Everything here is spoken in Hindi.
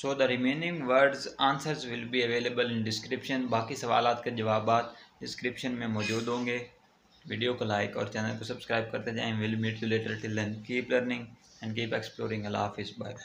so the remaining words answers will be available in description बाकी सवाल के जवाब डिस्क्रिप्शन में मौजूद होंगे वीडियो को लाइक और चैनल को सब्सक्राइब करते जाएं will meet you later till then keep learning and keep exploring अल्लाह हाफिज़ बाय